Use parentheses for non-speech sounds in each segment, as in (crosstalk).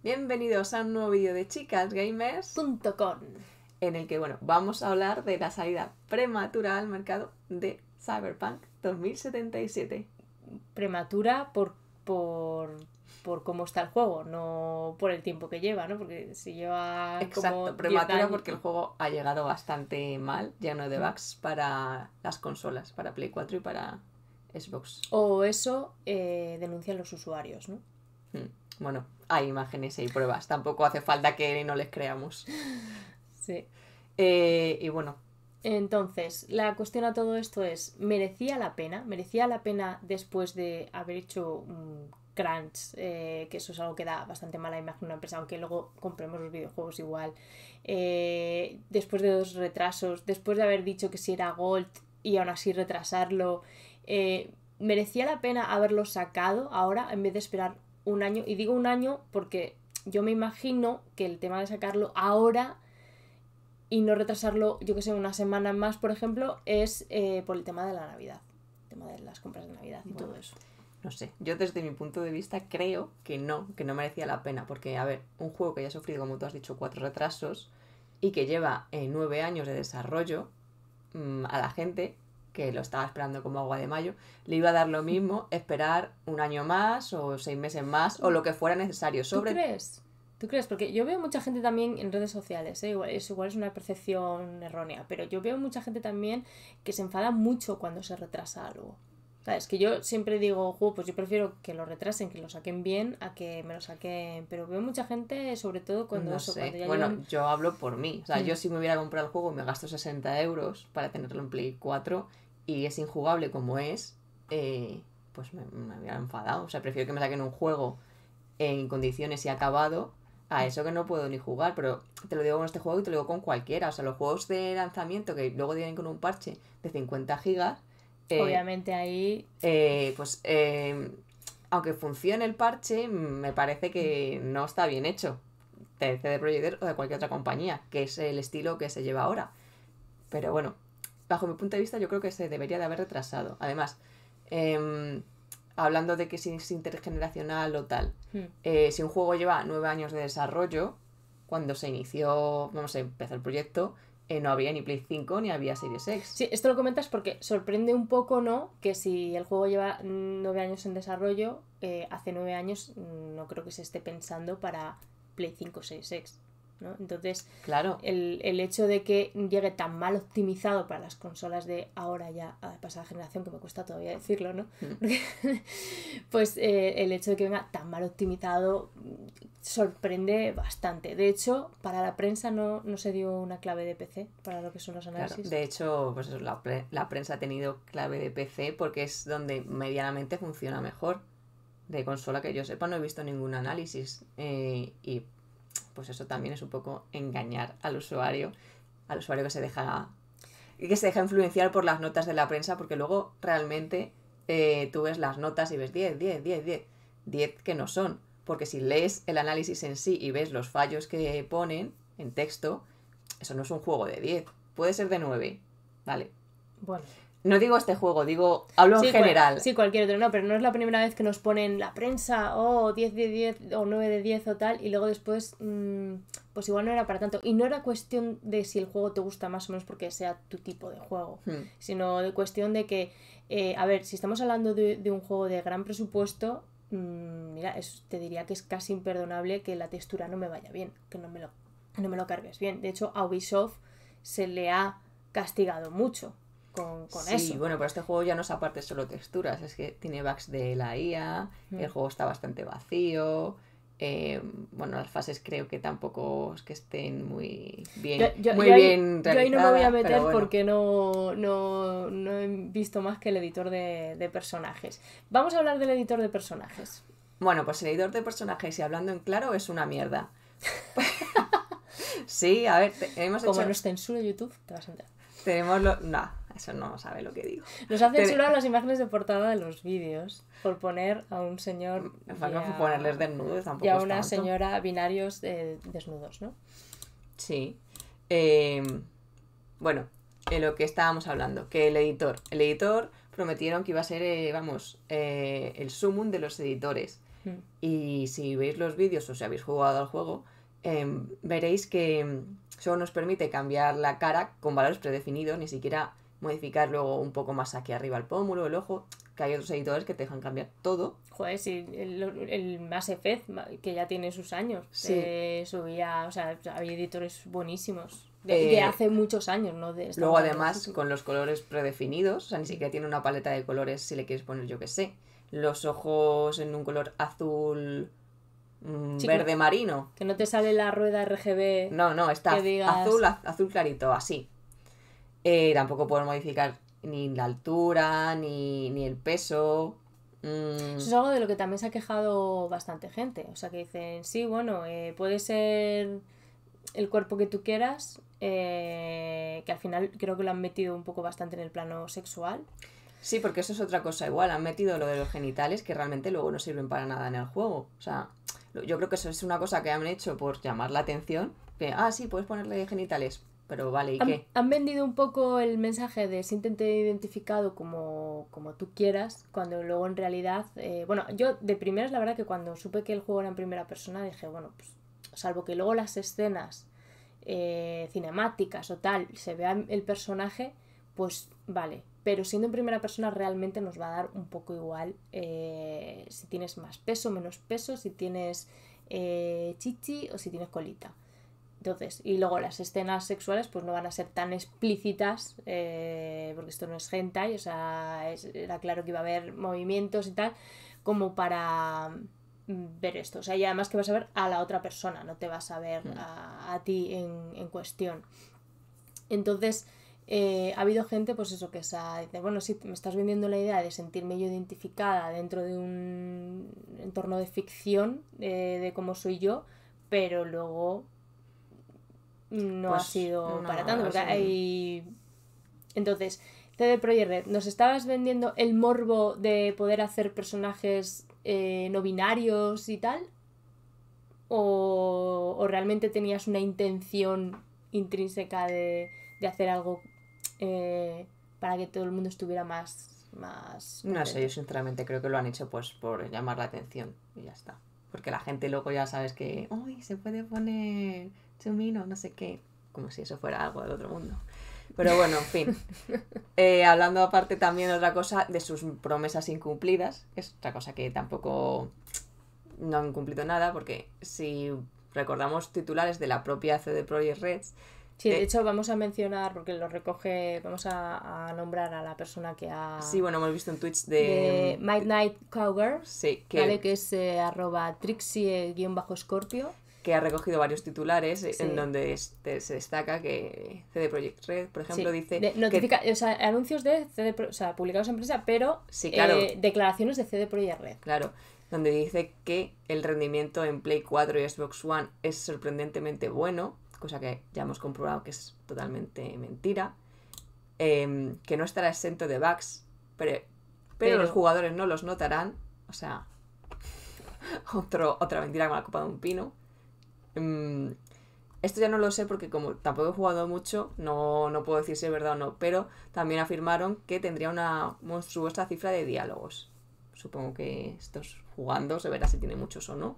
Bienvenidos a un nuevo vídeo de chicasgamers.com en el que bueno, vamos a hablar de la salida prematura al mercado de Cyberpunk 2077. Prematura por, por, por cómo está el juego, no por el tiempo que lleva, ¿no? Porque si lleva Exacto, prematura porque el juego ha llegado bastante mal, lleno de bugs para las consolas, para Play 4 y para Xbox. O eso eh, denuncian los usuarios, ¿no? Mm, bueno, hay imágenes y pruebas. Tampoco hace falta que no les creamos. Sí. Eh, y bueno. Entonces, la cuestión a todo esto es, ¿merecía la pena? ¿Merecía la pena después de haber hecho un crunch? Eh, que eso es algo que da bastante mala imagen a una empresa, aunque luego compremos los videojuegos igual. Eh, después de dos retrasos, después de haber dicho que si era Gold y aún así retrasarlo, ¿merecía la pena haberlo sacado ahora en vez de esperar un año. Y digo un año porque yo me imagino que el tema de sacarlo ahora y no retrasarlo, yo que sé, una semana más, por ejemplo, es eh, por el tema de la Navidad, el tema de las compras de Navidad y todo eso. No sé, yo desde mi punto de vista creo que no, que no merecía la pena, porque, a ver, un juego que ya ha sufrido, como tú has dicho, cuatro retrasos y que lleva eh, nueve años de desarrollo mm, a la gente, que lo estaba esperando como agua de mayo, le iba a dar lo mismo (laughs) esperar un año más o seis meses más o mm. lo que fuera necesario. Sobre... ¿Tú crees? ¿Tú crees? Porque yo veo mucha gente también en redes sociales, ¿eh? igual, es, igual es una percepción errónea, pero yo veo mucha gente también que se enfada mucho cuando se retrasa algo. Es que yo siempre digo, oh, pues yo prefiero que lo retrasen, que lo saquen bien, a que me lo saquen. Pero veo mucha gente, sobre todo cuando bueno, yo hablo por mí. O sea, yo mm. si me hubiera comprado el juego, me gasto 60 euros para tenerlo en Play 4 y es injugable como es, eh, pues me, hubiera enfadado. O sea, prefiero que me saquen un juego en condiciones y acabado a mm. eso que no puedo ni jugar, pero te lo digo con este juego y te lo digo con cualquiera. O sea, los juegos de lanzamiento que luego vienen con un parche de 50 gigas, eh, obviamente ahí. Eh, pues eh, aunque funcione el parche, me parece que no está bien hecho. De CD o de cualquier otra compañía, que es el estilo que se lleva ahora. Pero bueno, bajo mi punto de vista, yo creo que se debería de haber retrasado. Además, em, hablando de que es intergeneracional o tal, hmm. si un juego lleva nueve años de desarrollo, cuando se inició, vamos a empezar el proyecto, eh, no había ni Play 5 ni había Series X. Sí, esto lo comentas porque sorprende un poco, ¿no? Que si el juego lleva nueve años en desarrollo, eh, hace nueve años mm, no creo que se esté pensando para Play 5 o Series x entonces, el, hecho de que llegue tan mal optimizado para las consolas de ahora ya a pasada generación, que me cuesta todavía decirlo, ¿no? Mm. (laughs) pues eh, el hecho de que venga tan mal optimizado sorprende bastante. De hecho, para la prensa no, no se dio una clave de PC para lo que son los análisis. De hecho, pues la, prensa ha tenido clave de PC porque es donde medianamente funciona mejor. De consola que yo sepa no he visto ningún análisis. Eh, y pues eso también es un poco engañar al usuario, al usuario que se deja, que se deja influenciar por las notas de la prensa, porque luego realmente eh, tú ves las notas y ves 10, 10, 10, 10, 10 que no son, porque si lees el análisis en sí y ves los fallos que ponen en texto, eso no es un juego de 10, puede ser de 9, ¿vale? Bueno. No digo este juego, digo, hablo en general. sí, cualquier otro, no, pero no es la primera vez que nos ponen la prensa, oh, o 10 de 10 o 9 de 10 o tal, y luego después, mm, pues igual no era para tanto. Y no era cuestión de si el juego te gusta más o menos porque sea tu tipo de juego, hmm. sino de cuestión de que, eh, a ver, si estamos hablando de, un juego de gran presupuesto, mm, mira, te diría que es casi imperdonable que la textura no me vaya bien, que no me lo, no me lo cargues bien. De hecho, a Ubisoft se le ha castigado mucho con, sí, bueno, pero este juego ya no es aparte solo texturas, es que tiene bugs de la IA, el mm. juego está bastante vacío. Eh, bueno, las fases creo que tampoco es que estén muy bien. yo, muy bien yo no me voy a meter porque no, no, he visto más que el editor de, personajes. Vamos a hablar del editor de personajes. Bueno, pues el editor de personajes y hablando en claro es una mierda. (laughs) sí, a ver, te, Como hecho... nos censura YouTube, te vas a entrar. Tenemos lo eso no sabe lo que digo. Nos hacen censurado las imágenes de portada de los vídeos por poner a un señor. Falta ponerles desnudos tampoco. Y a una señora binarios eh, desnudos, ¿no? Sí. Em, bueno, en lo que estábamos hablando, que el editor. El editor prometieron que iba a ser, eh, vamos, eh, el sumum de los editores. Mm. Y si veis los vídeos o si habéis jugado al juego, em, veréis que em, solo nos permite cambiar la cara con valores predefinidos, ni siquiera modificar luego un poco más aquí arriba el pómulo, el ojo, que hay otros editores que te dejan cambiar todo. Joder, sí, el, el Effect, que ya tiene sus años, se subía, o sea, había editores buenísimos. De, eh, hace muchos años, ¿no? luego, además, con los colores predefinidos, o sea, ni siquiera tiene una paleta de colores si le quieres poner, yo que sé, los ojos en un color azul mm, verde marino. Que no te sale la rueda RGB. No, no, está azul, azul clarito, así. Eh, tampoco puedo modificar ni la altura, ni, el peso. Mm. Eso es algo de lo que también se ha quejado bastante gente. O sea, que dicen, sí, bueno, eh, puede ser el cuerpo que tú quieras, eh, que al final creo que lo han metido un poco bastante en el plano sexual. Sí, porque eso es otra cosa igual. Han metido lo de los genitales que realmente luego no sirven para nada en el juego. O sea, yo creo que eso es una cosa que han hecho por llamar la atención. Que, ah, sí, puedes ponerle genitales. Pero vale, ¿y han, qué? Han vendido un poco el mensaje de siéntete identificado como, como tú quieras, cuando luego en realidad. Eh, bueno, yo de primera es la verdad que cuando supe que el juego era en primera persona, dije, bueno, pues. Salvo que luego las escenas eh, cinemáticas o tal se vea el personaje, pues vale. Pero siendo en primera persona, realmente nos va a dar un poco igual eh, si tienes más peso, menos peso, si tienes chichi o si tienes colita. Entonces, y luego las escenas sexuales pues no van a ser tan explícitas, eh, porque esto no es hentai, o sea, era claro que iba a haber movimientos y tal, como para mm, ver esto. O sea, y además que vas a ver a la otra persona, no te vas a ver mm. a, ti en, cuestión. Entonces, eh, ha habido gente, pues eso, que dice, bueno, sí, me estás vendiendo la idea de sentirme yo identificada dentro de un entorno de ficción eh, de cómo soy yo, pero luego no pues, ha sido para tanto. Porque Entonces, CD Projekt Red, nos estabas vendiendo el morbo de poder hacer personajes eh, no binarios y tal. O, realmente tenías una intención intrínseca de, hacer algo eh, para que todo el mundo estuviera más... más no sé, yo sinceramente creo que lo han hecho pues por llamar la atención y ya está. Porque la gente loco ya sabes que, uy, se puede poner to no, sé qué, como si eso fuera algo del otro mundo. Pero bueno, en fin. (laughs) Eh, hablando aparte también de otra cosa, de sus promesas incumplidas, que es otra cosa que tampoco no han cumplido nada, porque si recordamos titulares de la propia CD Projekt reds Sí, de eh, hecho vamos a mencionar, porque lo recoge, vamos a, nombrar a la persona que ha... Sí, bueno, hemos visto en Twitch de... de Midnight Cowgirl, que... ¿vale? que es eh, arroba trixie-scorpio que ha recogido varios titulares eh, en donde se destaca que CD Projekt Red, por ejemplo, dice... anuncios de CD o sea, publicados en prensa, pero eh, declaraciones de CD Projekt Red. Claro, donde dice que el rendimiento en Play 4 y Xbox One es sorprendentemente bueno, cosa que ya hemos comprobado que es totalmente mentira, em, que no estará exento de bugs, pero, los jugadores no los notarán, o sea... (laughs) otra mentira con la copa de un pino. Mm, esto ya no lo sé porque como tampoco he jugado mucho, no, puedo decir si es verdad o no, pero también afirmaron que tendría una monstruosa cifra de diálogos. Supongo que estos jugando se verá si tiene muchos o no.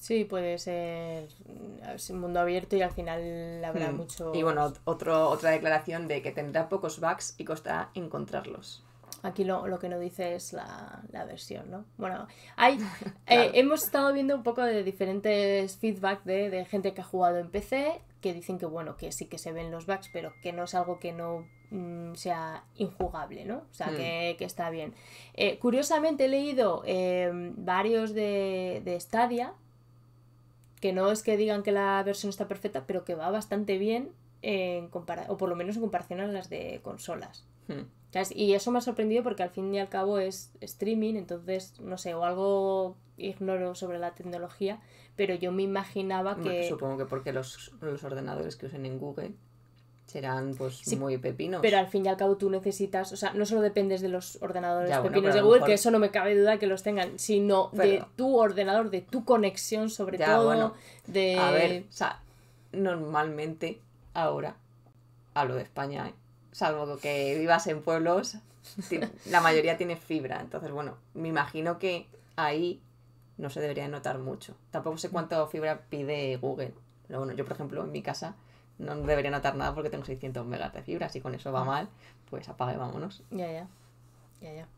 Sí, puede ser mm, un mundo abierto y al final habrá mm. mucho... Y bueno, otro, otra declaración de que tendrá pocos bugs y costará encontrarlos. Aquí lo, lo, que no dice es la, versión, ¿no? Bueno, hay, (laughs) eh, hemos estado viendo un poco de diferentes feedback de, gente que ha jugado en PC, que dicen que, bueno, que sí que se ven los bugs, pero que no es algo que no mm, sea injugable, ¿no? O sea, hmm. que, está bien. Eh, curiosamente he leído eh, varios de, de Stadia, que no es que digan que la versión está perfecta, pero que va bastante bien, en o por lo menos en comparación a las de consolas. Hmm. Y eso me ha sorprendido porque al fin y al cabo es streaming, entonces, no sé, o algo ignoro sobre la tecnología, pero yo me imaginaba que... supongo que porque los, ordenadores que usen en Google serán pues muy pepinos. Pero al fin y al cabo tú necesitas, o sea, no solo dependes de los ordenadores pepinos de Google, que eso no me cabe duda que los tengan, sino de tu ordenador, de tu conexión sobre todo, de... A ver, o sea, normalmente ahora, hablo de España, ¿eh? salvo que vivas en pueblos, la mayoría tiene fibra. Entonces, bueno, me imagino que ahí no se debería notar mucho. Tampoco sé cuánto fibra pide Google. Pero bueno, yo, por ejemplo, en mi casa no debería notar nada porque tengo 600 megas de fibra. Si con eso va ah. mal, pues apague, vámonos. Ya, ya. Ya, ya.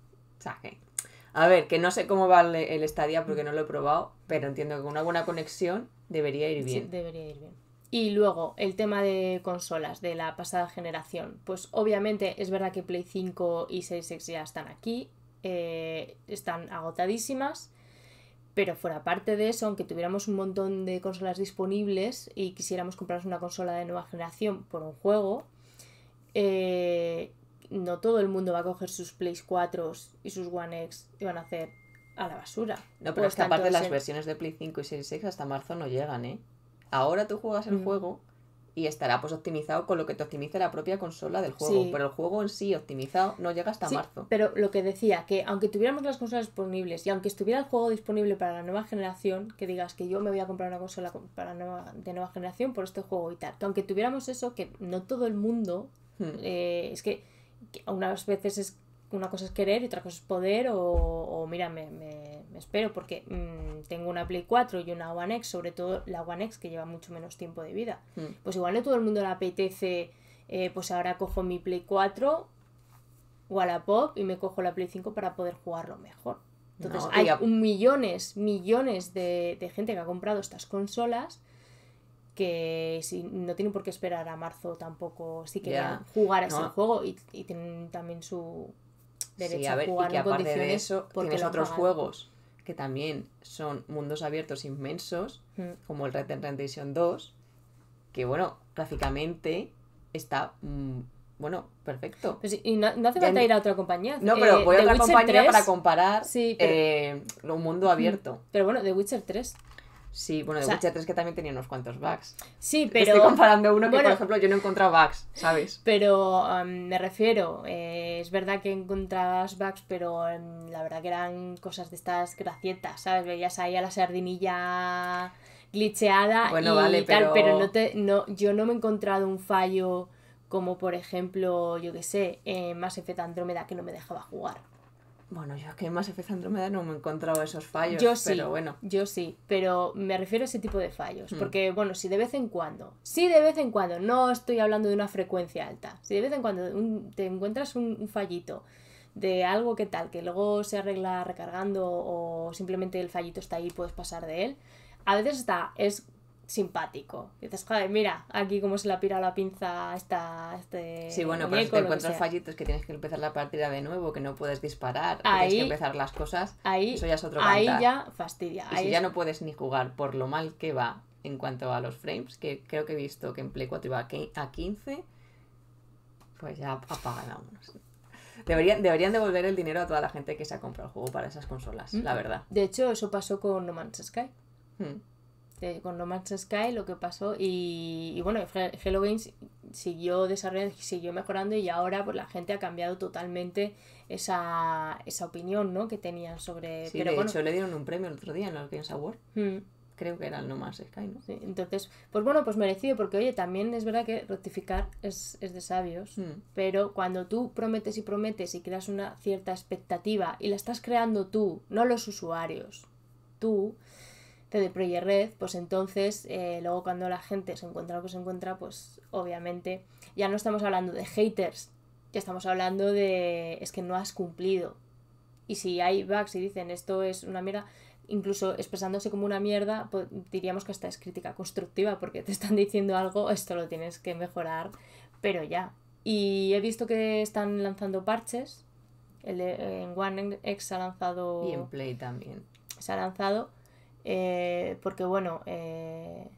A ver, que no sé cómo va el, estadía porque no lo he probado, pero entiendo que con una buena conexión debería ir bien. debería ir bien. Y luego el tema de consolas de la pasada generación. Pues obviamente es verdad que Play 5 y 6 X ya están aquí, eh, están agotadísimas. Pero fuera parte de eso, aunque tuviéramos un montón de consolas disponibles y quisiéramos comprar una consola de nueva generación por un juego, eh, no todo el mundo va a coger sus Play 4 y sus One X y van a hacer a la basura. No, pero es aparte las versiones de Play 5 y 6 X hasta marzo no llegan, ¿eh? Ahora tú juegas el mm. juego y estará pues optimizado con lo que te optimiza la propia consola del juego. Pero el juego en sí optimizado no llega hasta marzo. Pero lo que decía, que aunque tuviéramos las consolas disponibles y aunque estuviera el juego disponible para la nueva generación, que digas que yo me voy a comprar una consola para nueva, de nueva generación por este juego y tal, aunque tuviéramos eso, que no todo el mundo, hmm. eh, es que, que unas veces es una cosa es querer y otra cosa es poder o, mira, me, espero porque mm, tengo una Play 4 y una One X, sobre todo la One X que lleva mucho menos tiempo de vida. Mm. Pues igual no todo el mundo le apetece, eh, pues ahora cojo mi Play 4 o a la Pop y me cojo la Play 5 para poder jugarlo mejor. Entonces hay millones, millones de, gente que ha comprado estas consolas que si, no tienen por qué esperar a marzo tampoco si quieren jugar a ese juego y, tienen también su, derecho a, ver, y aparte de eso, porque tienes otros juegos que también son mundos abiertos inmensos, mm. como el Red Dead Redemption 2, que bueno, gráficamente está mm, bueno, perfecto. Pues y no, hace falta ir a otra compañía. No, pero eh, voy a otra compañía para comparar eh, un mundo mm. abierto. Pero bueno, The Witcher 3 Sí, bueno, de o que también tenía unos cuantos bugs. Sí, pero. Estoy comparando uno que, por ejemplo, yo no encontrado bugs, ¿sabes? Pero um, me refiero, eh, es verdad que encontrabas bugs, pero um, la verdad que eran cosas de estas gracietas, ¿sabes? Veías ahí a la sardinilla glitcheada bueno, y vale, tal, pero, no te, no, yo no me he encontrado un fallo como, por ejemplo, yo qué sé, más eh, Mass Effect Andrómeda que no me dejaba jugar. Bueno, yo que más Mass Effect Andromeda no me he encontrado esos fallos, yo sí, pero bueno. Yo sí, pero me refiero a ese tipo de fallos. Mm. Porque, bueno, si de vez en cuando, si de vez en cuando, no estoy hablando de una frecuencia alta, si de vez en cuando te encuentras un, fallito de algo que tal, que luego se arregla recargando o simplemente el fallito está ahí, y puedes pasar de él, a veces está, es simpático. dices, joder, mira, aquí cómo se la pira la pinza está este Sí, bueno, pero pues si te encuentras fallitos que tienes que empezar la partida de nuevo, que no puedes disparar, que tienes que empezar las cosas, ahí, eso ya es otro Ahí ya fastidia. ahí ya no puedes ni jugar por lo mal que va en cuanto a los frames, que creo que he visto que en Play 4 iba a 15, pues ya apagan a Deberían, deberían devolver el dinero a toda la gente que se ha comprado el juego para esas consolas, mm. la verdad. De hecho, eso pasó con No Man's Sky. Hmm. Este, con No Man's Sky lo que pasó y, bueno, Hello siguió desarrollando, siguió mejorando y ahora pues la gente ha cambiado totalmente esa, esa opinión ¿no? que tenían sobre... Sí, pero de hecho le dieron un premio el otro día en los Award. Mm. creo que era el No Man's Sky, ¿no? entonces, pues bueno, pues merecido, porque oye, también es verdad que rectificar es, de sabios, mm. pero cuando tú prometes y prometes y creas una cierta expectativa y la estás creando tú, no los usuarios, tú, de Proyer Red, pues entonces eh, luego cuando la gente se encuentra lo que se encuentra, pues obviamente ya no estamos hablando de haters, ya estamos hablando de es que no has cumplido. Y si hay bugs y dicen esto es una mierda, incluso expresándose como una mierda, pues diríamos que esta es crítica constructiva porque te están diciendo algo, esto lo tienes que mejorar, pero ya. Y he visto que están lanzando parches. El de, en one se ha lanzado. Y en Play también. Se ha lanzado eh, porque bueno, eh,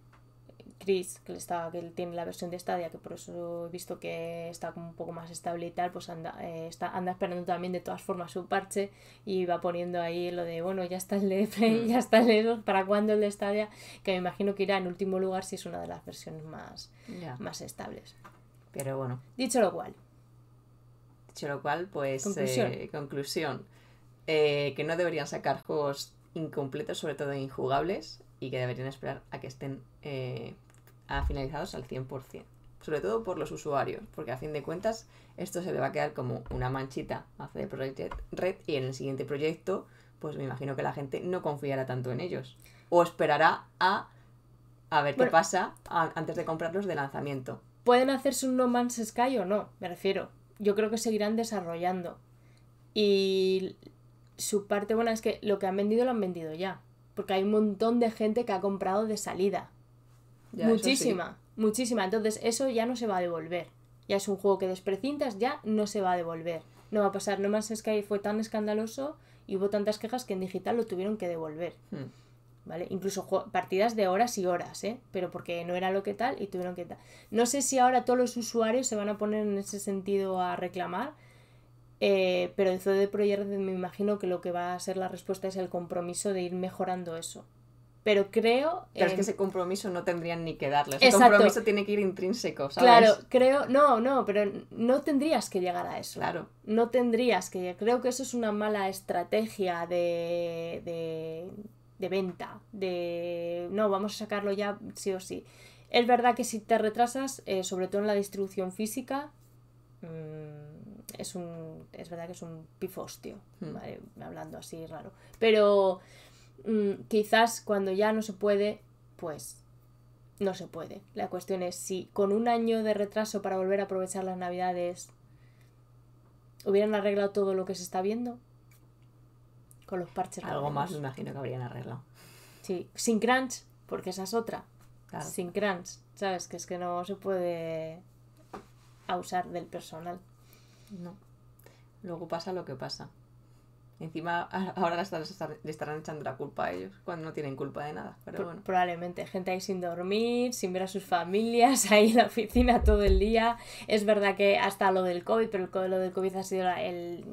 Chris, que, está, que tiene la versión de Stadia, que por eso he visto que está un poco más estable y tal, pues anda, eh, está, anda esperando también de todas formas su parche y va poniendo ahí lo de, bueno, ya está el de mm. Play, ya está el de ¿para cuándo el de Stadia? Que me imagino que irá en último lugar si es una de las versiones más, más estables. Pero bueno. Dicho lo cual. Dicho lo cual, pues conclusión. Eh, que no deberían sacar juegos incompletos, sobre todo injugables, y que deberían esperar a que estén eh, finalizados al 100%. Sobre todo por los usuarios, porque a fin de cuentas esto se le va a quedar como una manchita a CD Projekt Red y en el siguiente proyecto, pues me imagino que la gente no confiará tanto en ellos. O esperará a, ver qué pasa antes de comprarlos de lanzamiento. Pueden hacerse un No Man's Sky o no, me refiero. Yo creo que seguirán desarrollando. Y su parte buena es que lo que han vendido lo han vendido ya. Porque hay un montón de gente que ha comprado de salida. muchísima, muchísima. Entonces eso ya no se va a devolver. Ya es un juego que desprecintas, ya no se va a devolver. No va a pasar. No más es ahí fue tan escandaloso y hubo tantas quejas que en digital lo tuvieron que devolver. Hmm. ¿Vale? Incluso partidas de horas y horas, ¿eh? Pero porque no era lo que tal y tuvieron que tal. No sé si ahora todos los usuarios se van a poner en ese sentido a reclamar, eh, pero en de Projekt me imagino que lo que va a ser la respuesta es el compromiso de ir mejorando eso. Pero creo... Pero es que ese compromiso no tendrían ni que darle. Ese compromiso tiene que ir intrínseco, Claro, creo... No, no, pero no tendrías que llegar a eso. Claro. No tendrías que... Creo que eso es una mala estrategia de... de, de venta. De... No, vamos a sacarlo ya sí o sí. Es verdad que si te retrasas, eh, sobre todo en la distribución física... Mmm, es un es verdad que es un pifostio hmm. hablando así raro pero mm, quizás cuando ya no se puede pues no se puede la cuestión es si con un año de retraso para volver a aprovechar las navidades hubieran arreglado todo lo que se está viendo con los parches algo más me imagino que habrían arreglado sí sin crunch porque esa es otra sin crunch sabes que es que no se puede abusar del personal no. Luego pasa lo que pasa. Encima ahora le estarán echando la culpa a ellos cuando no tienen culpa de nada. Pero bueno. Probablemente gente ahí sin dormir, sin ver a sus familias, (laughs) ahí en la oficina todo el día. Es verdad que hasta lo del COVID, pero lo del COVID ha sido el,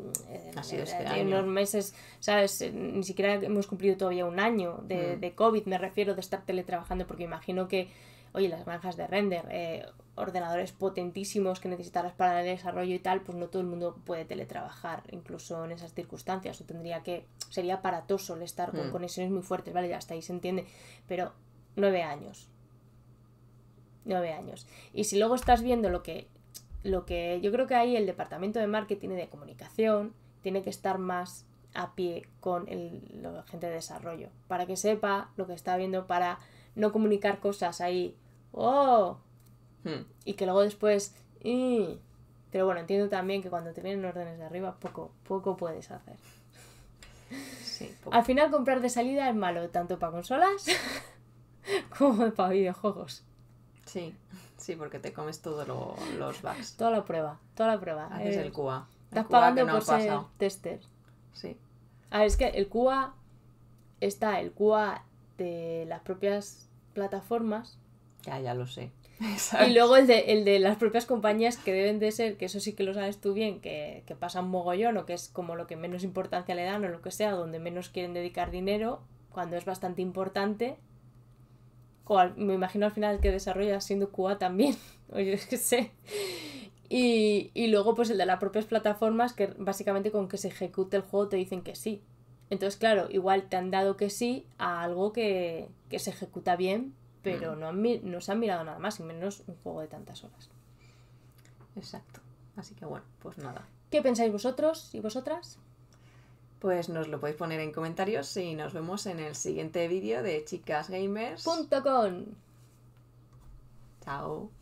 ha sido este unos meses, ¿sabes? Eh, ni siquiera hemos cumplido todavía un año mm. de, COVID, me refiero de estar teletrabajando, porque imagino que oye, las granjas de render, eh, ordenadores potentísimos que necesitarás para el desarrollo y tal, pues no todo el mundo puede teletrabajar, incluso en esas circunstancias. O tendría que. Sería aparatoso el estar con hmm. conexiones muy fuertes, ¿vale? Ya hasta ahí se entiende. Pero nueve años. Nueve años. Y si luego estás viendo lo que. Lo que yo creo que ahí el departamento de marketing y de comunicación tiene que estar más a pie con el, la gente de desarrollo, para que sepa lo que está viendo, para no comunicar cosas ahí. ¡Oh! Hmm. Y que luego después... Pero bueno, entiendo también que cuando te vienen órdenes de arriba, poco, poco puedes hacer. (laughs) Al final comprar de salida es malo, tanto para consolas (laughs) como para videojuegos. Sí, sí, porque te comes todos los bugs. Toda la prueba, toda la prueba. es eh, el QA. estás pagando por ser tester. Sí. A ver, es que el cuba está el cuba de las propias plataformas. Ya, ya lo sé. Y luego el de, las propias compañías que deben de ser, que eso sí que lo sabes tú bien, que, que pasa mogollón o que es como lo que menos importancia le dan o lo que sea, donde menos quieren dedicar dinero, cuando es bastante importante. me imagino al final que desarrolla siendo Cuba también, (laughs) o yo qué sé. Y, luego pues el de las propias plataformas que básicamente con que se ejecute el juego te dicen que sí. Entonces, claro, igual te han dado que sí a algo que, que se ejecuta bien, pero mm. no, no se han mirado nada más, y menos un juego de tantas horas. Exacto. Así que bueno, pues nada. ¿Qué pensáis vosotros y vosotras? Pues nos lo podéis poner en comentarios y nos vemos en el siguiente vídeo de chicasgamers.com. Chao.